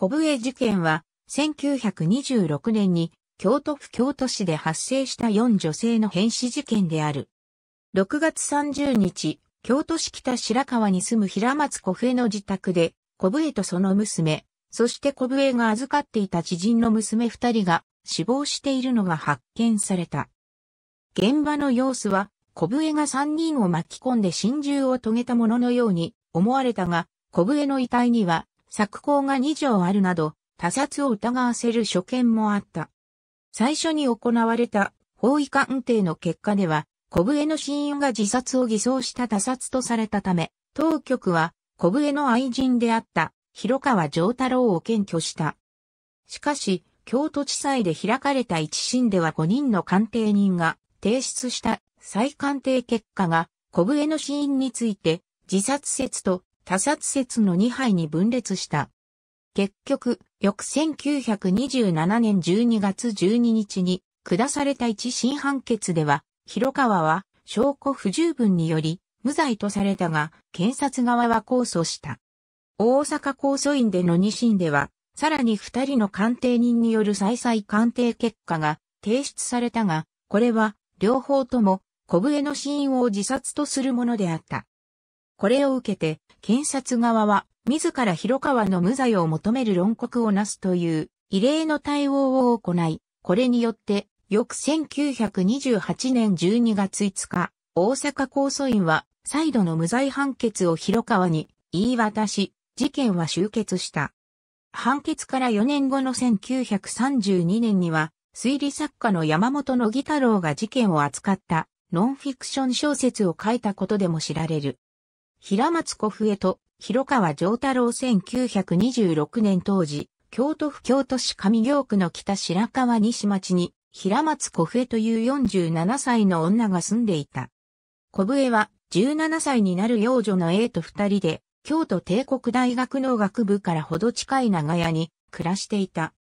小笛事件は、1926年に京都府京都市で発生した4女性の変死事件である。6月30日、京都市北白川に住む平松小笛の自宅で、小笛とその娘、そして小笛が預かっていた知人の娘二人が死亡しているのが発見された。現場の様子は、小笛が三人を巻き込んで心中を遂げたもののように思われたが、小笛の遺体には作工が2条あるなど、他殺を疑わせる所見もあった。最初に行われた法医鑑定の結果では、小笛の死因が自殺を偽装した他殺とされたため、当局は小笛の愛人であった広川城太郎を検挙した。しかし、京都地裁で開かれた一審では5人の鑑定人が提出した再鑑定結果が小笛の死因について自殺説と他殺説の2杯に分裂した。結局、翌1927年12月12日に下された一審判決では、広川は証拠不十分により無罪とされたが、検察側は控訴した。大阪控訴院での2審では、さらに2人の鑑定人による再々鑑定結果が提出されたが、これは両方とも小笛の死因を自殺とするものであった。これを受けて、検察側は、自ら広川の無罪を求める論告をなすという、異例の対応を行い、これによって、翌1928年12月5日、大阪控訴院は、再度の無罪判決を広川に言い渡し、事件は終結した。判決から4年後の1932年には、推理作家の山本野義太郎が事件を扱ったノンフィクション小説を書いたことでも知られる。平松小笛と、広川上太郎1926年当時、京都府京都市上京区の北白川西町に、平松小笛という47歳の女が住んでいた。小笛は、17歳になる幼女の A と二人で、京都帝国大学農学部からほど近い長屋に暮らしていた。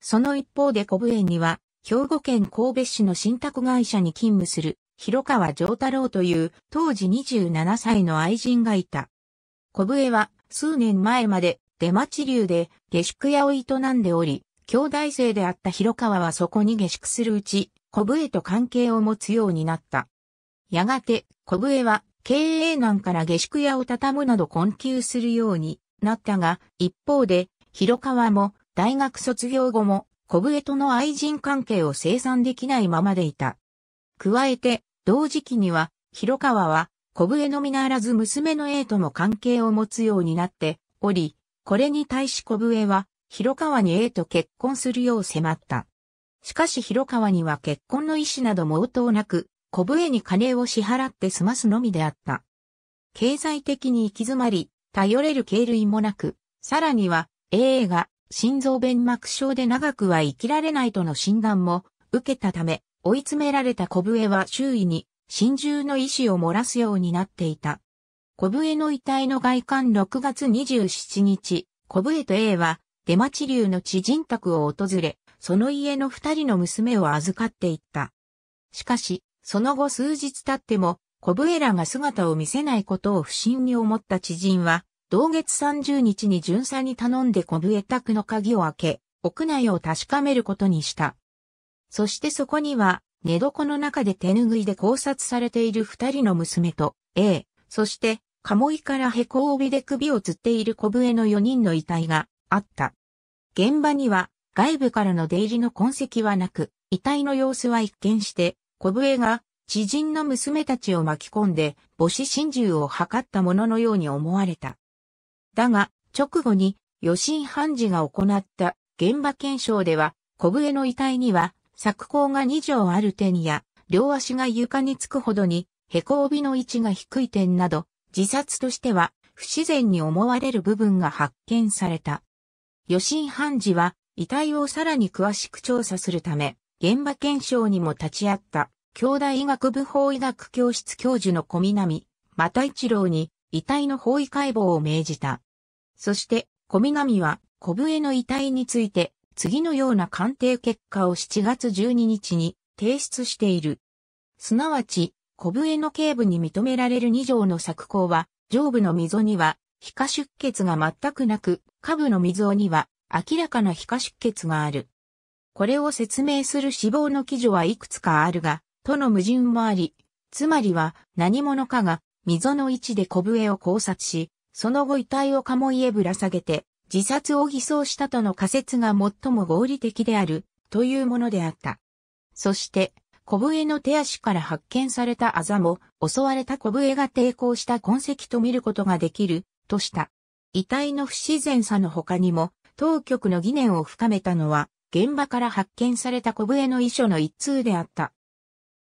その一方で小笛には、兵庫県神戸市の信託会社に勤務する広川上太郎という当時27歳の愛人がいた。小笛は数年前まで出町流で下宿屋を営んでおり、兄弟生であった広川はそこに下宿するうち、小笛と関係を持つようになった。やがて小笛は経営難から下宿屋を畳むなど困窮するようになったが、一方で広川も大学卒業後も小笛との愛人関係を生産できないままでいた。加えて、同時期には、広川は、小笛のみならず娘の A とも関係を持つようになっており、これに対し小笛は、広川に A と結婚するよう迫った。しかし広川には結婚の意思なども応答なく、小笛に金を支払って済ますのみであった。経済的に行き詰まり、頼れる経類もなく、さらには A が心臓弁膜症で長くは生きられないとの診断も受けたため、追い詰められた小笛は周囲に真珠の意志を漏らすようになっていた。小笛の遺体の外観6月27日、小笛と A は出町流の知人宅を訪れ、その家の二人の娘を預かっていった。しかし、その後数日経っても、小笛らが姿を見せないことを不審に思った知人は、同月30日に巡査に頼んで小笛宅の鍵を開け、屋内を確かめることにした。そしてそこには、寝床の中で手拭いで考察されている二人の娘と、A、そして、鴨居からへこ帯で首を吊っている小笛の四人の遺体があった。現場には、外部からの出入りの痕跡はなく、遺体の様子は一見して、小笛が知人の娘たちを巻き込んで母子心中を図ったもののように思われた。だが、直後に、余震判事が行った現場検証では、小笛の遺体には作高が2畳ある点や、両足が床につくほどに、へこ帯の位置が低い点など、自殺としては不自然に思われる部分が発見された。余震判事は遺体をさらに詳しく調査するため、現場検証にも立ち会った、京大医学部法医学教室教授の小南、又一郎に遺体の法医解剖を命じた。そして、小南は小笛の遺体について、次のような鑑定結果を7月12日に提出している。すなわち、小笛の頸部に認められる2条の作項は、上部の溝には、皮下出血が全くなく、下部の溝には、明らかな皮下出血がある。これを説明する死亡の記述はいくつかあるが、との矛盾もあり、つまりは何者かが溝の位置で小笛を考察し、その後遺体を鴨家ぶら下げて、自殺を偽装したとの仮説が最も合理的である、というものであった。そして、小笛の手足から発見されたあざも、襲われた小笛が抵抗した痕跡と見ることができる、とした。遺体の不自然さの他にも、当局の疑念を深めたのは、現場から発見された小笛の遺書の一通であった。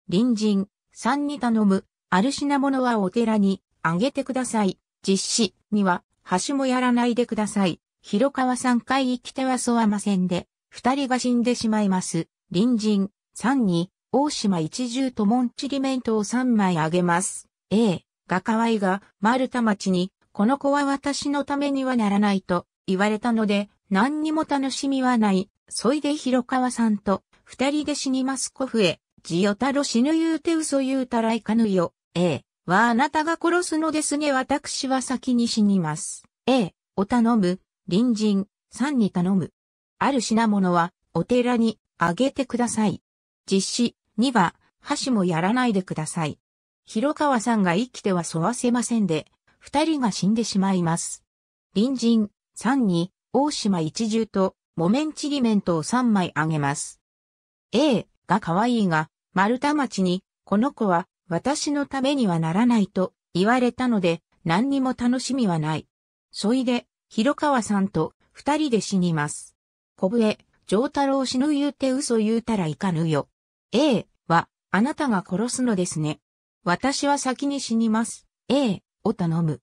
隣人、三に頼む、ある品物はお寺に、あげてください、実施には、橋もやらないでください。広川さん会生きてはそはませんで、二人が死んでしまいます。隣人、三に、大島一重とモンチリメントを三枚あげます。ええ、が河いが、丸太町に、この子は私のためにはならないと、言われたので、何にも楽しみはない。そいで広川さんと、二人で死にます古笛へ、ジオタロ死ぬ言うて嘘言うたらいかぬよ。ええ。はあなたが殺すのですね私は先に死にます。A、お頼む、隣人、んに頼む。ある品物は、お寺に、あげてください。実施、には、箸もやらないでください。広川さんが生きては沿わせませんで、二人が死んでしまいます。隣人、んに、大島一重と、木綿ちりめんとを三枚あげます。A が可愛いが、丸太町に、この子は私のためにはならないと言われたので、何にも楽しみはない。そいで、広川さんと二人で死にます。小笛、上太郎死ぬ言うて嘘言うたらいかぬよ。A は、あなたが殺すのですね。私は先に死にます。A を頼む。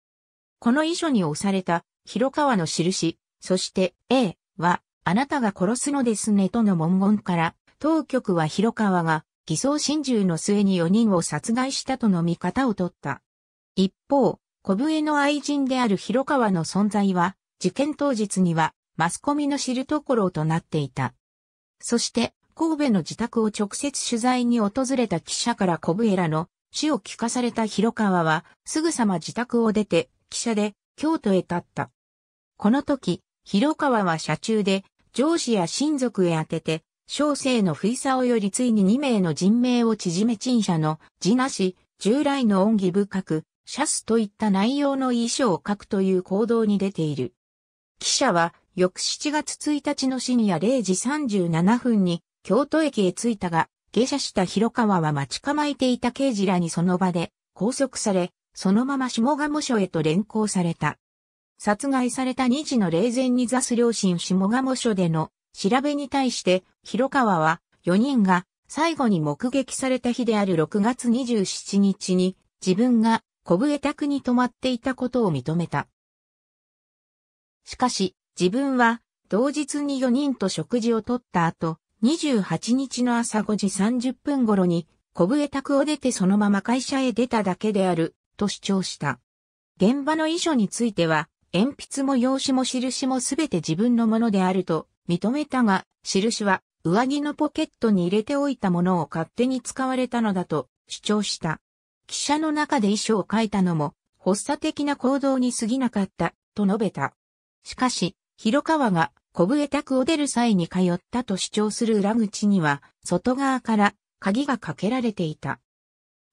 この遺書に押された、広川の印、そして A は、あなたが殺すのですねとの文言から、当局は広川が偽装心中の末に4人を殺害したとの見方を取った。一方、小笛の愛人である広川の存在は、事件当日には、マスコミの知るところとなっていた。そして、神戸の自宅を直接取材に訪れた記者から小笛らの死を聞かされた広川は、すぐさま自宅を出て、汽車で京都へ立った。この時、広川は車中で、上司や親族へ宛てて、小生の不意さをよりついに2名の人名を縮め陳謝の字なし、従来の恩義深く、シャスといった内容の遺書を書くという行動に出ている。記者は、翌7月1日の深夜0時37分に、京都駅へ着いたが、下車した広川は待ち構えていた刑事らにその場で拘束され、そのまま下鴨署へと連行された。殺害された2時の霊前に座す両親下鴨署での調べに対して、広川は4人が最後に目撃された日である6月27日に自分が小笛宅に泊まっていたことを認めた。しかし、自分は同日に4人と食事をとった後、28日の朝5時30分頃に小笛宅を出てそのまま会社へ出ただけであると主張した。現場の遺書については、鉛筆も用紙も印もすべて自分のものであると認めたが、印は上着のポケットに入れておいたものを勝手に使われたのだと主張した。記者の中で遺書を書いたのも発作的な行動に過ぎなかったと述べた。しかし、広川が小笛宅を出る際に通ったと主張する裏口には外側から鍵がかけられていた。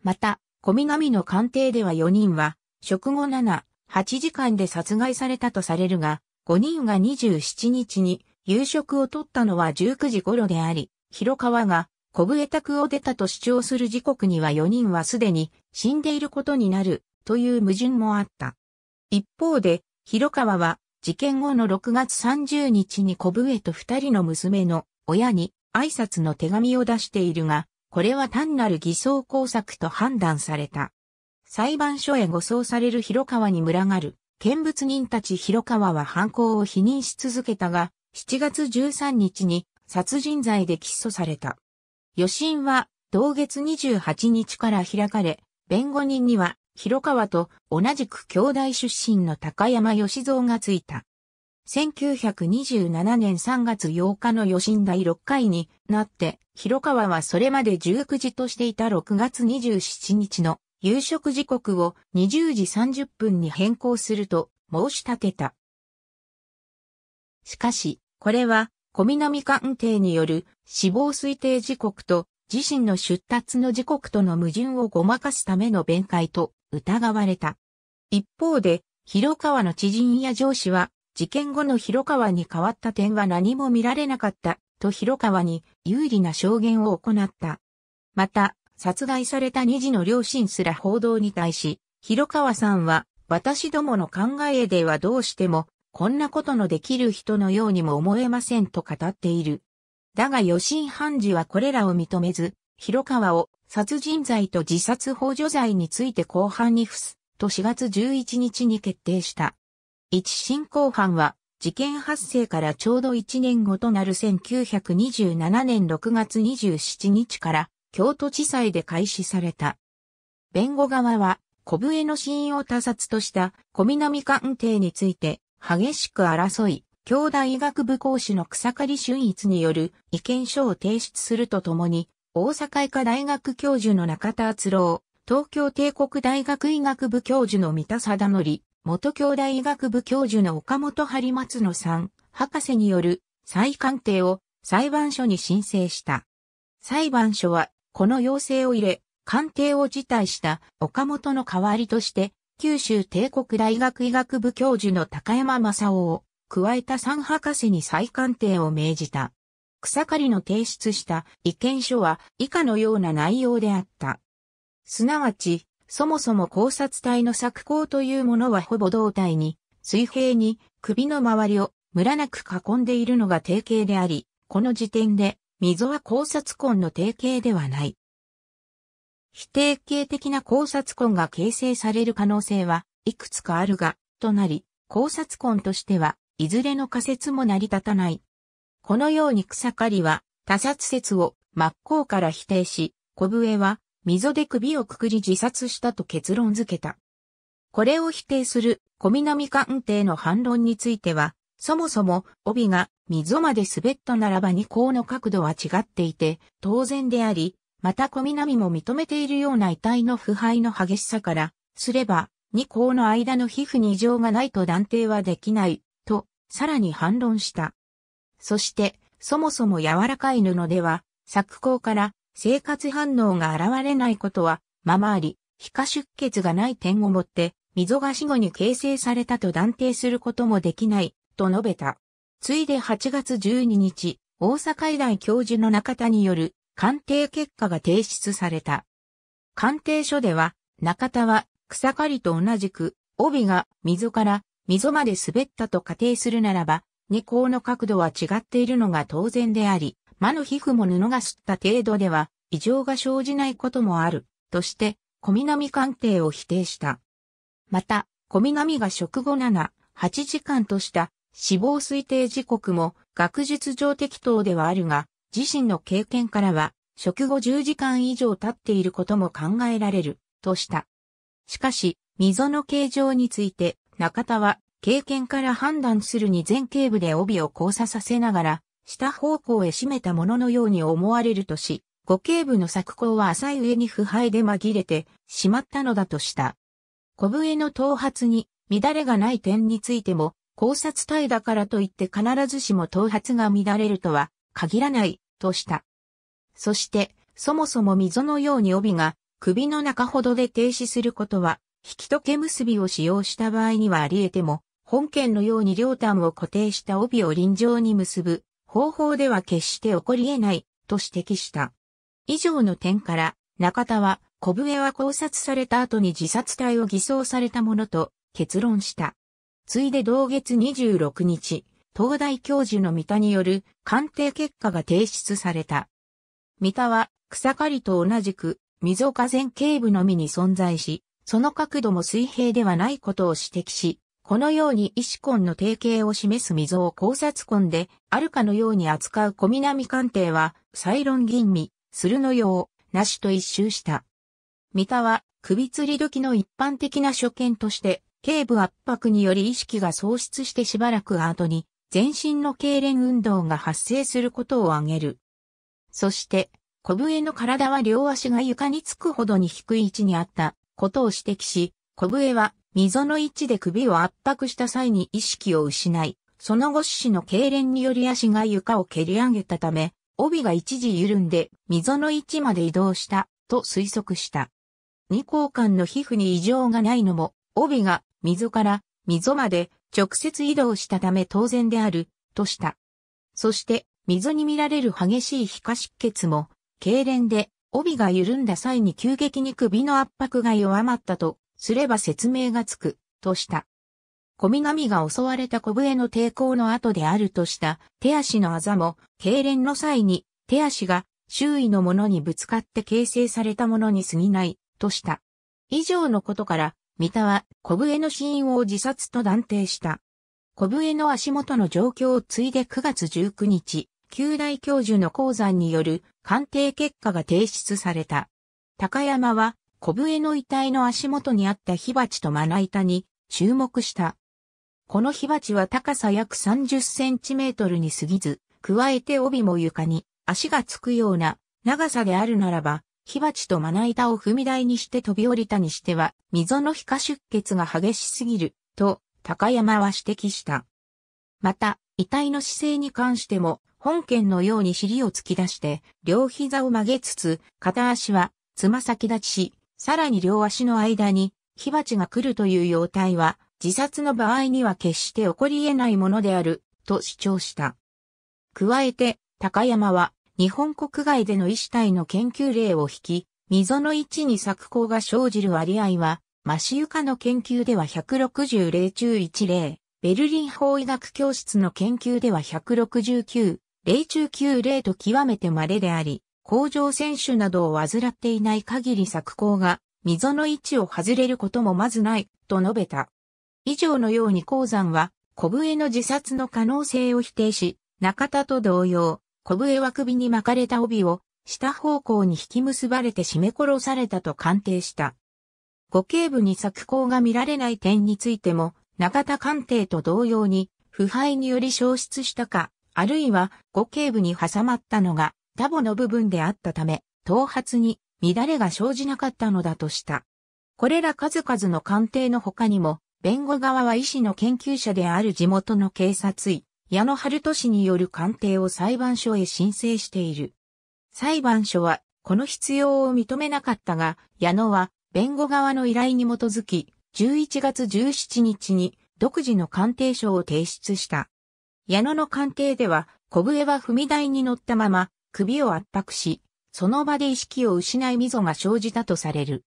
また、小神の鑑定では4人は食後7、8時間で殺害されたとされるが、5人が27日に夕食を取ったのは19時頃であり、広川が小笛宅を出たと主張する時刻には4人はすでに死んでいることになるという矛盾もあった。一方で、広川は事件後の6月30日に小笛と2人の娘の親に挨拶の手紙を出しているが、これは単なる偽装工作と判断された。裁判所へ護送される広川に群がる見物人たち広川は犯行を否認し続けたが、7月13日に殺人罪で起訴された。余震は同月28日から開かれ、弁護人には広川と同じく兄弟出身の高山義蔵がついた。1927年3月8日の余震第6回になって、広川はそれまで19時としていた6月27日の夕食時刻を20時30分に変更すると申し立てた。しかし、これは、小南官邸による死亡推定時刻と自身の出立の時刻との矛盾をごまかすための弁解と疑われた。一方で、広川の知人や上司は、事件後の広川に変わった点は何も見られなかったと広川に有利な証言を行った。また、殺害された二児の両親すら報道に対し、広川さんは、私どもの考えではどうしてもこんなことのできる人のようにも思えませんと語っている。だが吉井判事はこれらを認めず、広川を殺人罪と自殺幇助罪について後半に付すと4月11日に決定した。一審公判は事件発生からちょうど1年後となる1927年6月27日から京都地裁で開始された。弁護側は小笛の死因を他殺とした小南官邸について激しく争い、京大医学部講師の草刈俊一による意見書を提出するとともに、大阪医科大学教授の中田敦郎、東京帝国大学医学部教授の三田貞則、元京大医学部教授の岡本張松野さん、博士による再鑑定を裁判所に申請した。裁判所はこの要請を入れ、鑑定を辞退した岡本の代わりとして九州帝国大学医学部教授の高山正夫を加えた三博士に再鑑定を命じた。草刈の提出した意見書は以下のような内容であった。すなわち、そもそも考察体の作光というものはほぼ胴体に、水平に首の周りをムラなく囲んでいるのが定型であり、この時点で溝は考察根の定型ではない。否定形的な考察根が形成される可能性はいくつかあるが、となり、考察根としては、いずれの仮説も成り立たない。このように草刈りは、他殺説を真っ向から否定し、小笛は、溝で首をくくり自殺したと結論付けた。これを否定する小南官邸の反論については、そもそも帯が溝まで滑ったならば二項の角度は違っていて、当然であり、また小南も認めているような遺体の腐敗の激しさから、すれば、二項の間の皮膚に異常がないと断定はできない、と、さらに反論した。そして、そもそも柔らかい布では、作光から生活反応が現れないことは、ままあり、皮下出血がない点をもって、溝が死後に形成されたと断定することもできない、と述べた。ついで8月12日、大阪医大教授の中田による鑑定結果が提出された。鑑定書では、中田は草刈りと同じく、帯が溝から溝まで滑ったと仮定するならば、二項の角度は違っているのが当然であり、魔の皮膚も布が吸った程度では異常が生じないこともある、として、小南鑑定を否定した。また、小南が食後7、8時間とした死亡推定時刻も学術上適当ではあるが、自身の経験からは、食後10時間以上経っていることも考えられる、とした。しかし、溝の形状について、中田は、経験から判断するに前頸部で帯を交差させながら、下方向へ締めたもののように思われるとし、五頸部の作口は浅い上に腐敗で紛れてしまったのだとした。小笛の頭髪に乱れがない点についても、考察体だからといって必ずしも頭髪が乱れるとは限らないとした。そして、そもそも溝のように帯が首の中ほどで停止することは、引き解け結びを使用した場合にはあり得ても、本件のように両端を固定した帯を臨場に結ぶ方法では決して起こり得ないと指摘した。以上の点から、中田は小笛は考察された後に自殺体を偽装されたものと結論した。ついで同月26日、東大教授の三田による鑑定結果が提出された。三田は草刈りと同じく溝河前頸部のみに存在し、その角度も水平ではないことを指摘し、このように石根の定型を示す溝を考察根であるかのように扱う小南鑑定は、サイロン吟味、するのよう、なしと一周した。三田は、首吊り時の一般的な所見として、頸部圧迫により意識が喪失してしばらく後に、全身の痙攣運動が発生することを挙げる。そして、小笛の体は両足が床につくほどに低い位置にあったことを指摘し、小笛は溝の位置で首を圧迫した際に意識を失い、その後四肢の痙攣により足が床を蹴り上げたため、帯が一時緩んで溝の位置まで移動したと推測した。二交換の皮膚に異常がないのも、帯が溝から溝まで直接移動したため当然である、とした。そして、水に見られる激しい皮下出血も、痙攣で、帯が緩んだ際に急激に首の圧迫が弱まったと、すれば説明がつく、とした。小南が襲われた小笛の抵抗の後であるとした手足のあざも、痙攣の際に手足が周囲のものにぶつかって形成されたものに過ぎない、とした。以上のことから、三田は小笛の死因を自殺と断定した。小笛の足元の状況を継いで9月19日、旧大教授の鉱山による鑑定結果が提出された。高山は小笛の遺体の足元にあった火鉢とまな板に注目した。この火鉢は高さ約30センチメートルに過ぎず、加えて帯も床に足がつくような長さであるならば、火鉢とまな板を踏み台にして飛び降りたにしては、溝の皮下出血が激しすぎる、と、高山は指摘した。また、遺体の姿勢に関しても、本件のように尻を突き出して、両膝を曲げつつ、片足は、つま先立ちし、さらに両足の間に、火鉢が来るという様態は、自殺の場合には決して起こり得ないものである、と主張した。加えて、高山は、日本国外での医師体の研究例を引き、溝の位置に作光が生じる割合は、マシユカの研究では160例中1例、ベルリン法医学教室の研究では169例中9例と極めて稀であり、甲状腺腫などを患っていない限り作光が溝の位置を外れることもまずない、と述べた。以上のように鉱山は、小笛の自殺の可能性を否定し、中田と同様、小笛は首に巻かれた帯を、下方向に引き結ばれて締め殺されたと鑑定した。五頸部に作光が見られない点についても、中田鑑定と同様に、腐敗により消失したか、あるいは五頸部に挟まったのが、ダボの部分であったため、頭髪に乱れが生じなかったのだとした。これら数々の鑑定の他にも、弁護側は医師の研究者である地元の警察医、矢野春都氏による鑑定を裁判所へ申請している。裁判所は、この必要を認めなかったが、矢野は、弁護側の依頼に基づき、11月17日に、独自の鑑定書を提出した。矢野の鑑定では、小笛は踏み台に乗ったまま、首を圧迫し、その場で意識を失い溝が生じたとされる。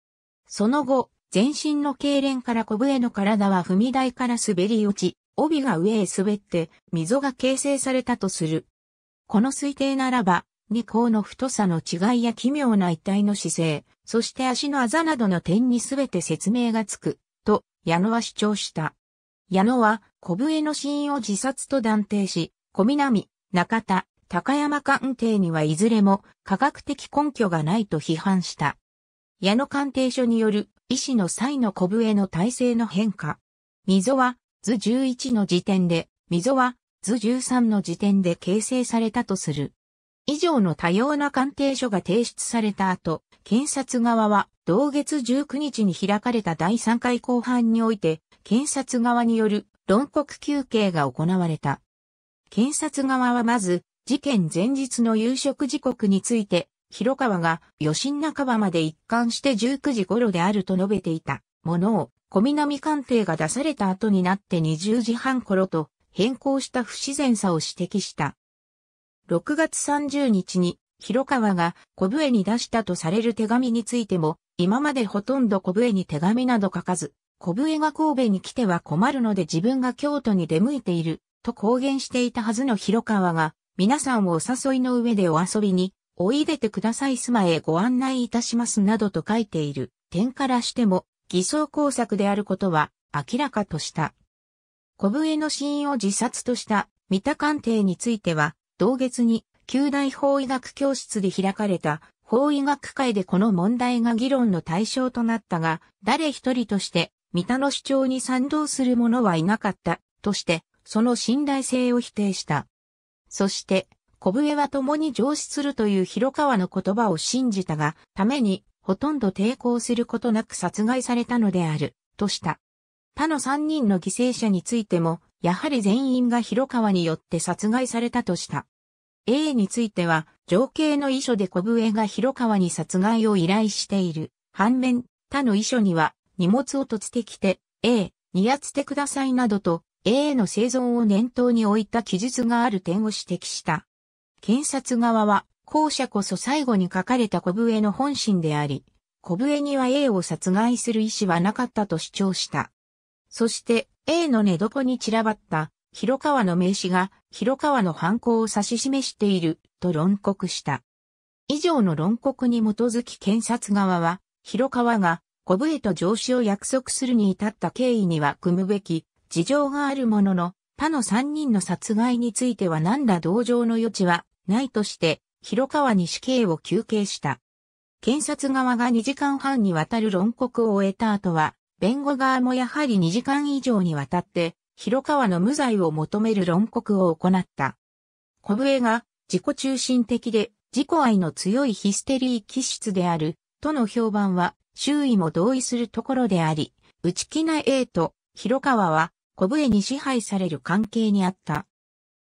その後、全身の痙攣から小笛の体は踏み台から滑り落ち、帯が上へ滑って溝が形成されたとする。この推定ならば、二項の太さの違いや奇妙な一体の姿勢、そして足のあざなどの点にすべて説明がつく、と、矢野は主張した。矢野は、小笛の死因を自殺と断定し、小南、中田、高山鑑定にはいずれも科学的根拠がないと批判した。矢野鑑定書による医師の際の小笛の体制の変化。溝は図11の時点で、溝は図13の時点で形成されたとする。以上の多様な鑑定書が提出された後、検察側は同月19日に開かれた第3回後半において、検察側による論告休憩が行われた。検察側はまず、事件前日の夕食時刻について、広川が余震半ばまで一貫して19時頃であると述べていたものを、小南官邸が出された後になって20時半頃と変更した不自然さを指摘した。6月30日に広川が小笛に出したとされる手紙についても、今までほとんど小笛に手紙など書かず、小笛が神戸に来ては困るので自分が京都に出向いている、と公言していたはずの広川が、皆さんをお誘いの上でお遊びに、おいでてくださいすまへご案内いたしますなどと書いている点からしても、偽装工作であることは明らかとした。小笛の死因を自殺とした三田官邸については、同月に旧大法医学教室で開かれた法医学会でこの問題が議論の対象となったが、誰一人として三田の主張に賛同する者はいなかったとして、その信頼性を否定した。そして、小笛は共に上司するという広川の言葉を信じたが、ためにほとんど抵抗することなく殺害されたのである、とした。他の三人の犠牲者についても、やはり全員が広川によって殺害されたとした。A については、情景の遺書で小笛が広川に殺害を依頼している。反面、他の遺書には、荷物を突てきて、A、にやつてくださいなどと、A の生存を念頭に置いた記述がある点を指摘した。検察側は、後者こそ最後に書かれた小笛の本心であり、小笛には A を殺害する意思はなかったと主張した。そして A の寝床に散らばった広川の名刺が広川の犯行を指し示していると論告した。以上の論告に基づき検察側は広川が小笛と上司を約束するに至った経緯には組むべき事情があるものの他の3人の殺害については何ら同情の余地はないとして広川に死刑を求刑した。検察側が2時間半にわたる論告を終えた後は、弁護側もやはり2時間以上にわたって、広川の無罪を求める論告を行った。小笛が自己中心的で自己愛の強いヒステリー気質であるとの評判は周囲も同意するところであり、内気な A と広川は小笛に支配される関係にあった。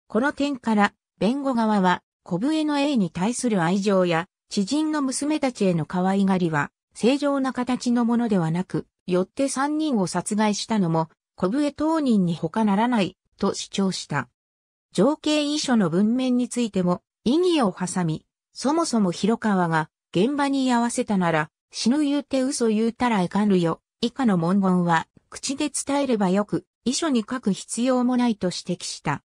この点から弁護側は小笛の A に対する愛情や、知人の娘たちへの可愛がりは、正常な形のものではなく、よって3人を殺害したのも、小笛当人に他ならない、と主張した。情景遺書の文面についても、意義を挟み、そもそも広川が、現場に居合わせたなら、死ぬ言うて嘘言うたらいかんるよ、以下の文言は、口で伝えればよく、遺書に書く必要もないと指摘した。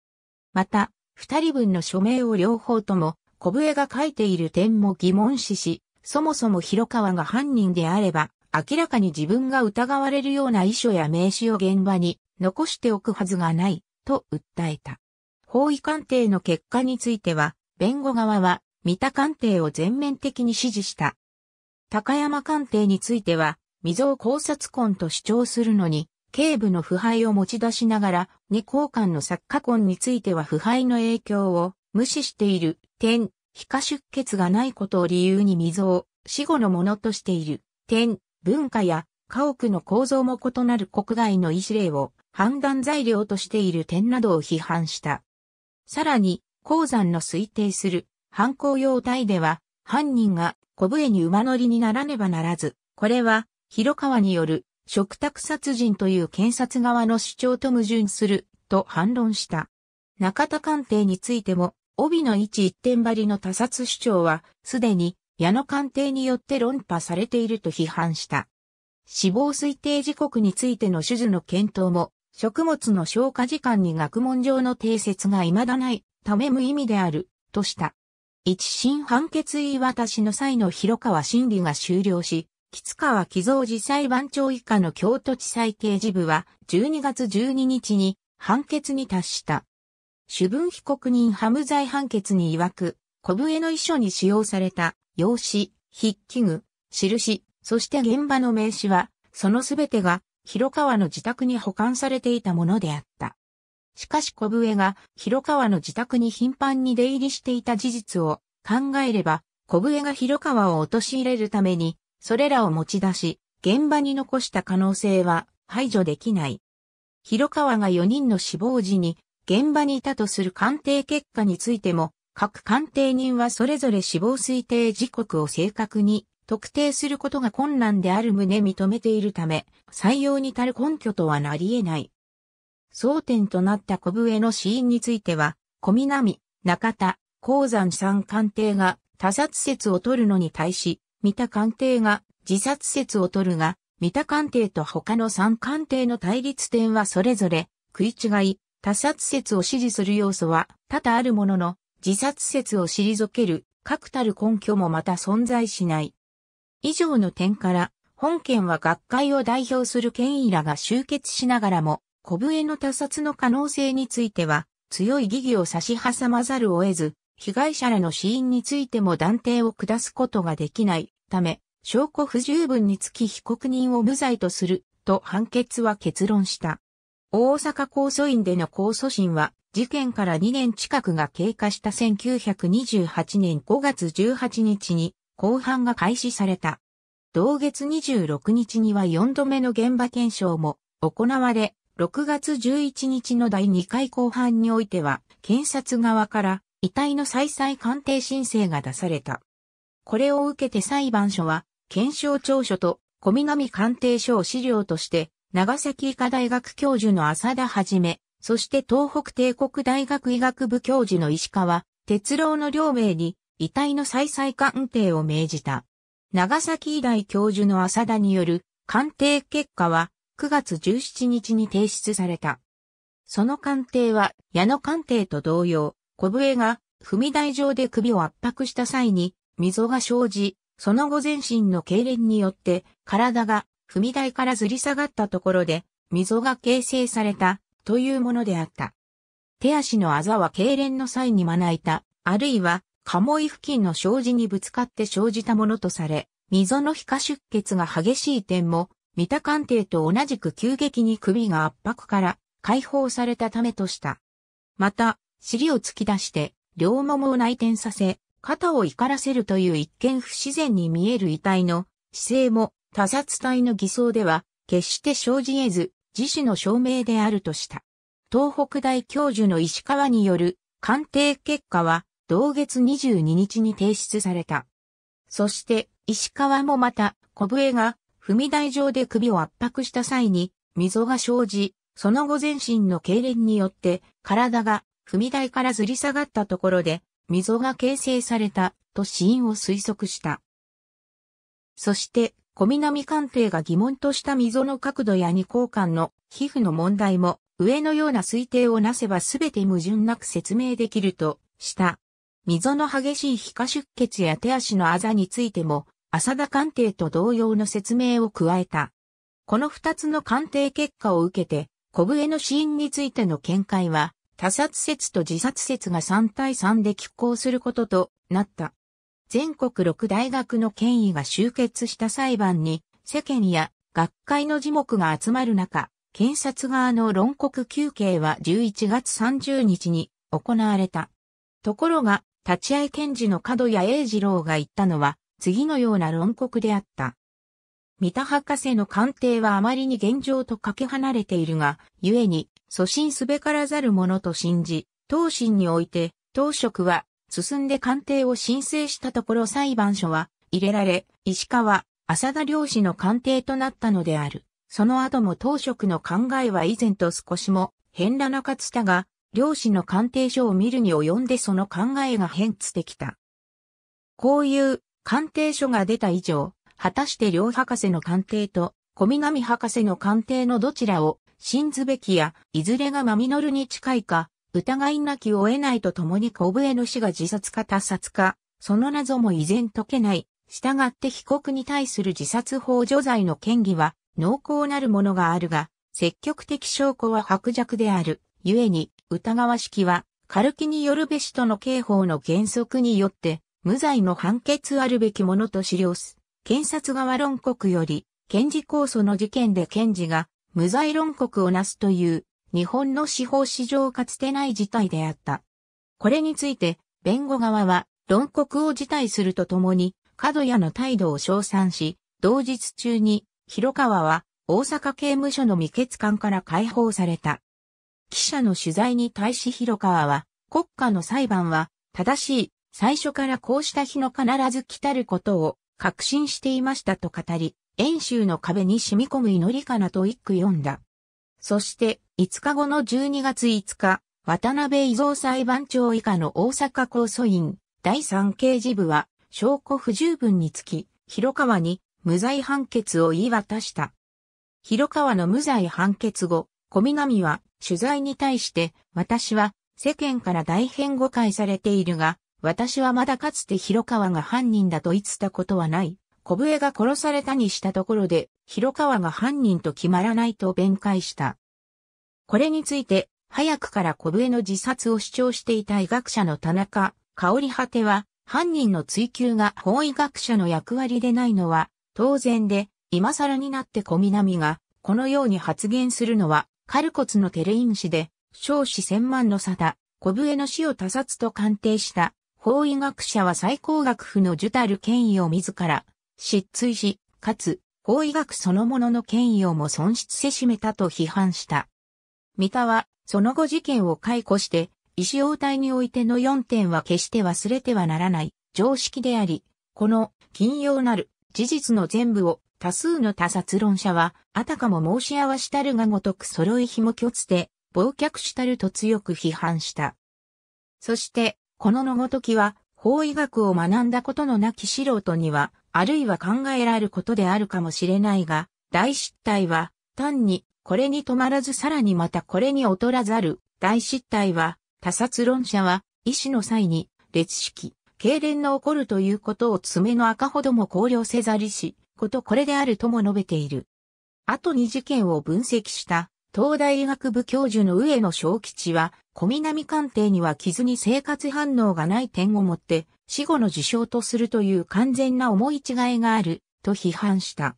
また、二人分の署名を両方とも、小笛が書いている点も疑問視し、そもそも広川が犯人であれば、明らかに自分が疑われるような遺書や名刺を現場に残しておくはずがない、と訴えた。法医鑑定の結果については、弁護側は、三田鑑定を全面的に支持した。高山鑑定については、未曾考察婚と主張するのに、警部の腐敗を持ち出しながら、二交換の作家婚については腐敗の影響を無視している点、皮下出血がないことを理由に未曾、死後のものとしている点、文化や家屋の構造も異なる国外の意志例を判断材料としている点などを批判した。さらに、鉱山の推定する犯行用態では、犯人が小笛に馬乗りにならねばならず、これは、広川による食卓殺人という検察側の主張と矛盾すると反論した。中田官邸についても、帯の位置一点張りの他殺主張は、すでに矢野官邸によって論破されていると批判した。死亡推定時刻についての手術の検討も、食物の消化時間に学問上の定説が未だないため無意味である、とした。一審判決言い渡しの際の広川審理が終了し、吉川寄贈寺裁判長以下の京都地裁刑事部は12月12日に判決に達した。主文被告人ハム罪判決に曰く、小笛の遺書に使用された用紙、筆記具、印、そして現場の名刺は、そのすべてが広川の自宅に保管されていたものであった。しかし小笛が広川の自宅に頻繁に出入りしていた事実を考えれば、小笛が広川を陥れるためにそれらを持ち出し、現場に残した可能性は排除できない。広川が4人の死亡時に現場にいたとする鑑定結果についても、各鑑定人はそれぞれ死亡推定時刻を正確に特定することが困難である旨認めているため、採用に足る根拠とはなり得ない。争点となった小笛の死因については、小南、中田、鉱山山鑑定が他殺説を取るのに対し、三田官邸が自殺説を取るが、三田官邸と他の三官邸の対立点はそれぞれ食い違い、他殺説を支持する要素は多々あるものの、自殺説を退ける確たる根拠もまた存在しない。以上の点から、本件は学会を代表する権威らが集結しながらも、小笛の他殺の可能性については、強い疑義を差し挟まざるを得ず、被害者らの死因についても断定を下すことができないため、証拠不十分につき被告人を無罪とすると判決は結論した。大阪控訴院での控訴審は、事件から2年近くが経過した1928年5月18日に公判が開始された。同月26日には4度目の現場検証も行われ、6月11日の第2回公判においては、検察側から遺体の再々鑑定申請が出された。これを受けて裁判所は、検証調書と小南鑑定書を資料として、長崎医科大学教授の浅田はじめ、そして東北帝国大学医学部教授の石川、哲郎の両名に、遺体の再々鑑定を命じた。長崎医大教授の浅田による鑑定結果は9月17日に提出された。その鑑定は矢野鑑定と同様、小笛が踏み台上で首を圧迫した際に溝が生じ、その後全身の痙攣によって体が踏み台からずり下がったところで溝が形成されたというものであった。手足のあざは痙攣の際にまな板、あるいは鴨居付近の障子にぶつかって生じたものとされ、溝の皮下出血が激しい点も、三田鑑定と同じく急激に首が圧迫から解放されたためとした。また、尻を突き出して、両ももを内転させ、肩を怒らせるという一見不自然に見える遺体の姿勢も他殺体の偽装では決して生じ得ず自死の証明であるとした。東北大教授の石川による鑑定結果は同月22日に提出された。そして石川もまた小笛が踏み台上で首を圧迫した際に溝が生じ、その後全身の痙攣によって体が踏み台からずり下がったところで、溝が形成された、と死因を推測した。そして、小南官邸が疑問とした溝の角度や二交換の皮膚の問題も、上のような推定をなせばすべて矛盾なく説明できると、した。溝の激しい皮下出血や手足のあざについても、浅田官邸と同様の説明を加えた。この二つの鑑定結果を受けて、小笛の死因についての見解は、他殺説と自殺説が3対3で拮抗することとなった。全国6大学の権威が集結した裁判に世間や学会の字幕が集まる中、検察側の論告休憩は11月30日に行われた。ところが、立ち会い検事の角谷英二郎が言ったのは、次のような論告であった。三田博士の鑑定はあまりに現状とかけ離れているが、故に祖神すべからざるものと信じ、当心において、当職は、進んで鑑定を申請したところ裁判所は、入れられ、石川、浅田良氏の鑑定となったのである。その後も当職の考えは以前と少しも、変らなかつたが、漁氏の鑑定書を見るに及んでその考えが変つてきた。こういう鑑定書が出た以上、果たして両博士の鑑定と小南博士の鑑定のどちらを信ずべきや、いずれが真実に近いか、疑いなきを得ないとともに小笛の死が自殺か他殺か、その謎も依然解けない。したがって被告に対する自殺法助罪の権疑は濃厚なるものがあるが、積極的証拠は薄弱である。故に、疑わしきは、軽気によるべしとの刑法の原則によって、無罪の判決あるべきものと資料す。検察側論告より、検事控訴の事件で検事が、無罪論告をなすという、日本の司法史上かつてない事態であった。これについて、弁護側は、論告を辞退するとともに、角谷の態度を称賛し、同日中に、広川は、大阪刑務所の未決官から解放された。記者の取材に対し広川は、国家の裁判は、正しい、最初からこうした日の必ず来たることを、確信していましたと語り、遠州の壁に染み込む祈りかなと一句読んだ。そして、5日後の12月5日、渡辺伊蔵裁判長以下の大阪控訴院第3刑事部は証拠不十分につき、広川に無罪判決を言い渡した。広川の無罪判決後、小南は取材に対して私は世間から大変誤解されているが、私はまだかつて広川が犯人だと言ったことはない。小笛が殺されたにしたところで、広川が犯人と決まらないと弁解した。これについて、早くから小笛の自殺を主張していた医学者の田中、香織果ては、犯人の追及が法医学者の役割でないのは、当然で、今更になって小南が、このように発言するのは、カルコツのテレイン氏で、少子千万の差だ、小笛の死を他殺と鑑定した、法医学者は最高学府の受たる権威を自ら、失墜し、かつ、法医学そのものの権威をも損失せしめたと批判した。三田は、その後事件を解雇して、医師応対においての4点は決して忘れてはならない常識であり、この金曜なる事実の全部を多数の他殺論者は、あたかも申し合わしたるがごとく揃い紐きょつて、忘却したると強く批判した。そして、こののごときは、法医学を学んだことのなき素人には、あるいは考えられることであるかもしれないが、大失態は、単に、これに止まらずさらにまたこれに劣らざる、大失態は、他殺論者は、医師の際に、列式、痙攣の起こるということを爪の赤ほども考慮せざりし、ことこれであるとも述べている。あと2事件を分析した東大医学部教授の上野正吉は、小南鑑定には傷に生活反応がない点をもって、死後の事象とするという完全な思い違いがある、と批判した。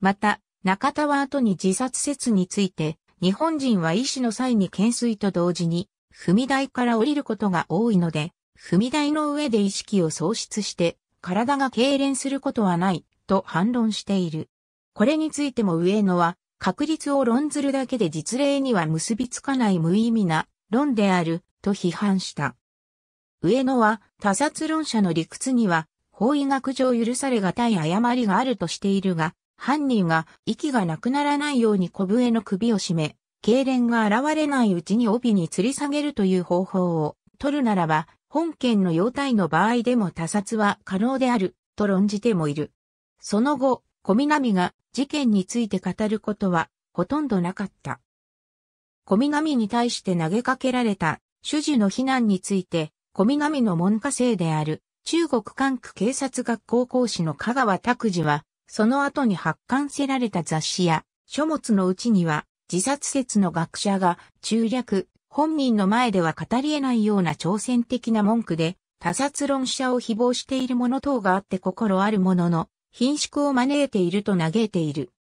また、中田は後に自殺説について、日本人は医師の際に懸垂と同時に、踏み台から降りることが多いので、踏み台の上で意識を喪失して、体が痙攣することはない、と反論している。これについても上野は、確率を論ずるだけで実例には結びつかない無意味な論であると批判した。上野は他殺論者の理屈には法医学上許されがたい誤りがあるとしているが、犯人が息がなくならないように小笛の首を絞め、痙攣が現れないうちに帯に吊り下げるという方法を取るならば、本件の容体の場合でも他殺は可能であると論じてもいる。その後、小南が事件について語ることはほとんどなかった。小南に対して投げかけられた主事の非難について、小南の門下生である中国管区警察学校講師の香川拓司は、その後に発刊せられた雑誌や書物のうちには、自殺説の学者が中略、本人の前では語り得ないような挑戦的な文句で、他殺論者を誹謗しているもの等があって心あるものの、貧縮を招いていると嘆いている。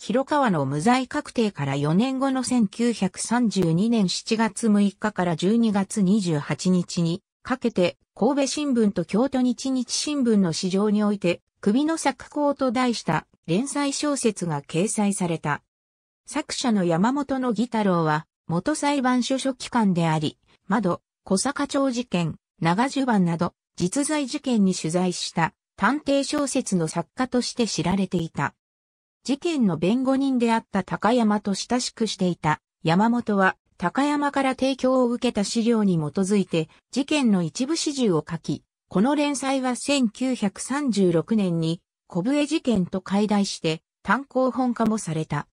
広川の無罪確定から4年後の1932年7月6日から12月28日にかけて神戸新聞と京都日日新聞の市場において首の作法と題した連載小説が掲載された。作者の山本の義太郎は元裁判所書記官であり、窓、小坂町事件、長襦袢など実在事件に取材した探偵小説の作家として知られていた。事件の弁護人であった高山と親しくしていた山本は高山から提供を受けた資料に基づいて事件の一部始終を書き、この連載は1936年に小笛事件と解題して単行本化もされた。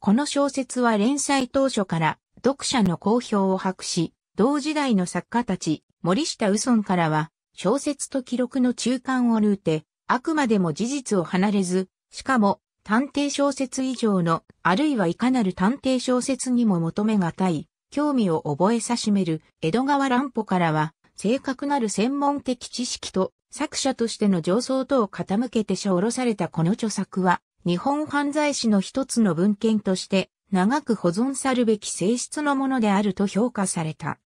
この小説は連載当初から読者の好評を博し、同時代の作家たち、森下右からは小説と記録の中間を縫うて、あくまでも事実を離れず、しかも、探偵小説以上の、あるいはいかなる探偵小説にも求めがたい、興味を覚えさしめる、江戸川乱歩からは、正確なる専門的知識と、作者としての上層等を傾けて書下ろされたこの著作は、日本犯罪史の一つの文献として、長く保存さるべき性質のものであると評価された。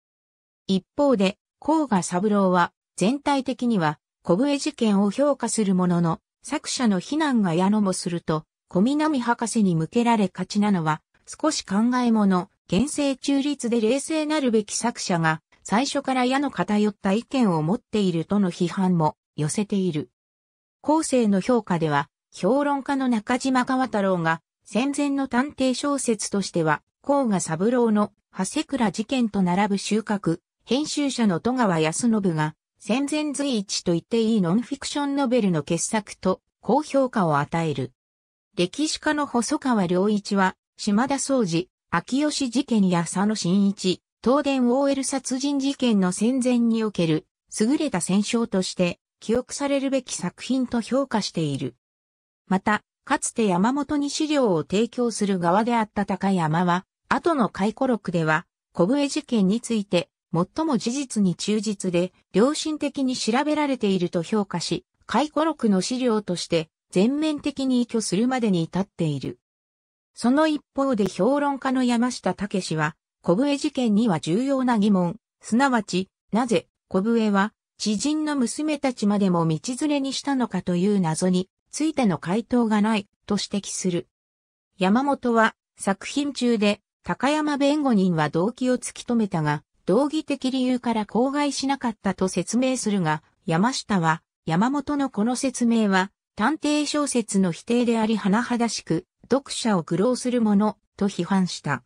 一方で、甲賀三郎は、全体的には小笛事件を評価するものの、作者の非難が矢野もすると、小南博士に向けられ勝ちなのは、少し考え物、厳正中立で冷静なるべき作者が、最初から矢の偏った意見を持っているとの批判も寄せている。後世の評価では、評論家の中島川太郎が、戦前の探偵小説としては、甲賀三郎の長谷倉事件と並ぶ収穫、編集者の戸川康信が、戦前随一と言っていいノンフィクションノベルの傑作と高評価を与える。歴史家の細川良一は、島田総司、秋吉事件や佐野真一、東電 OL 殺人事件の戦前における優れた戦勝として記憶されるべき作品と評価している。また、かつて山本に資料を提供する側であった高山は、後の回顧録では、小笛事件について最も事実に忠実で、良心的に調べられていると評価し、回顧録の資料として全面的に依拠するまでに至っている。その一方で評論家の山下武氏は、小笛事件には重要な疑問、すなわち、なぜ小笛は知人の娘たちまでも道連れにしたのかという謎についての回答がないと指摘する。山本は作品中で高山弁護人は動機を突き止めたが、道義的理由から口外しなかったと説明するが、山下は、山本のこの説明は、探偵小説の否定であり甚だしく、読者を愚弄するもの、と批判した。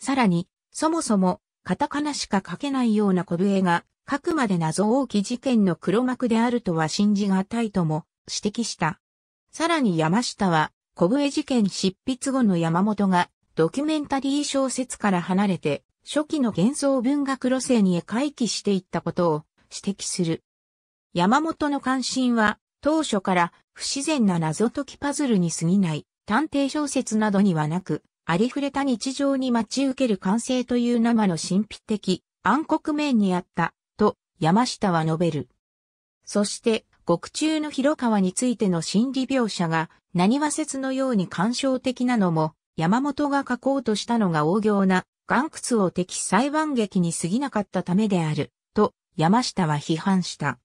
さらに、そもそも、カタカナしか書けないような小笛が、書くまで謎多き事件の黒幕であるとは信じがたいとも指摘した。さらに山下は、小笛事件執筆後の山本が、ドキュメンタリー小説から離れて、初期の幻想文学路線へ回帰していったことを指摘する。山本の関心は、当初から不自然な謎解きパズルに過ぎない探偵小説などにはなく、ありふれた日常に待ち受ける完成という生の神秘的暗黒面にあった、と山下は述べる。そして、獄中の広川についての心理描写が、何話説のように感傷的なのも、山本が書こうとしたのが大行な岩屈を敵裁判劇に過ぎなかったためである、と山下は批判した。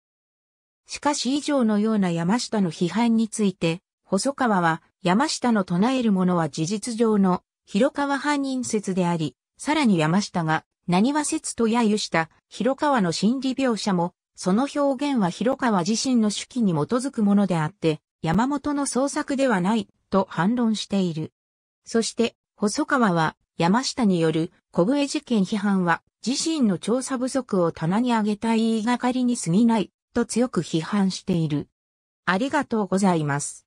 しかし以上のような山下の批判について、細川は山下の唱えるものは事実上の広川犯人説であり、さらに山下が何は説と揶揄した広川の心理描写も、その表現は広川自身の手記に基づくものであって、山本の創作ではないと反論している。そして、細川は山下による小笛事件批判は自身の調査不足を棚に上げた言いがかりに過ぎないと強く批判している。ありがとうございます。